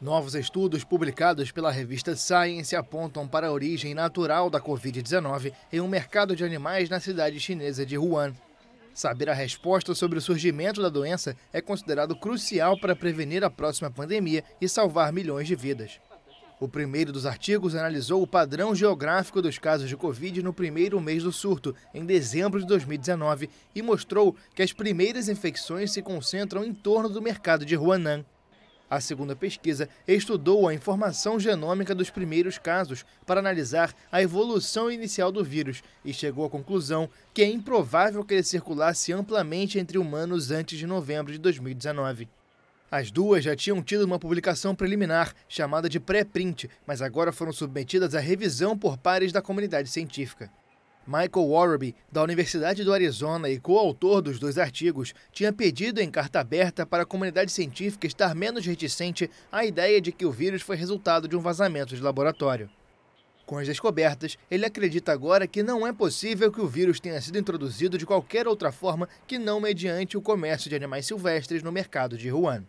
Novos estudos publicados pela revista Science apontam para a origem natural da Covid-19 em um mercado de animais na cidade chinesa de Wuhan. Saber a resposta sobre o surgimento da doença é considerado crucial para prevenir a próxima pandemia e salvar milhões de vidas. O primeiro dos artigos analisou o padrão geográfico dos casos de Covid no primeiro mês do surto, em dezembro de 2019, e mostrou que as primeiras infecções se concentram em torno do mercado de Huanan. A segunda pesquisa estudou a informação genômica dos primeiros casos para analisar a evolução inicial do vírus e chegou à conclusão que é improvável que ele circulasse amplamente entre humanos antes de novembro de 2019. As duas já tinham tido uma publicação preliminar, chamada de pré-print, mas agora foram submetidas à revisão por pares da comunidade científica. Michael Warby, da Universidade do Arizona e coautor dos dois artigos, tinha pedido em carta aberta para a comunidade científica estar menos reticente à ideia de que o vírus foi resultado de um vazamento de laboratório. Com as descobertas, ele acredita agora que não é possível que o vírus tenha sido introduzido de qualquer outra forma que não mediante o comércio de animais silvestres no mercado de Wuhan.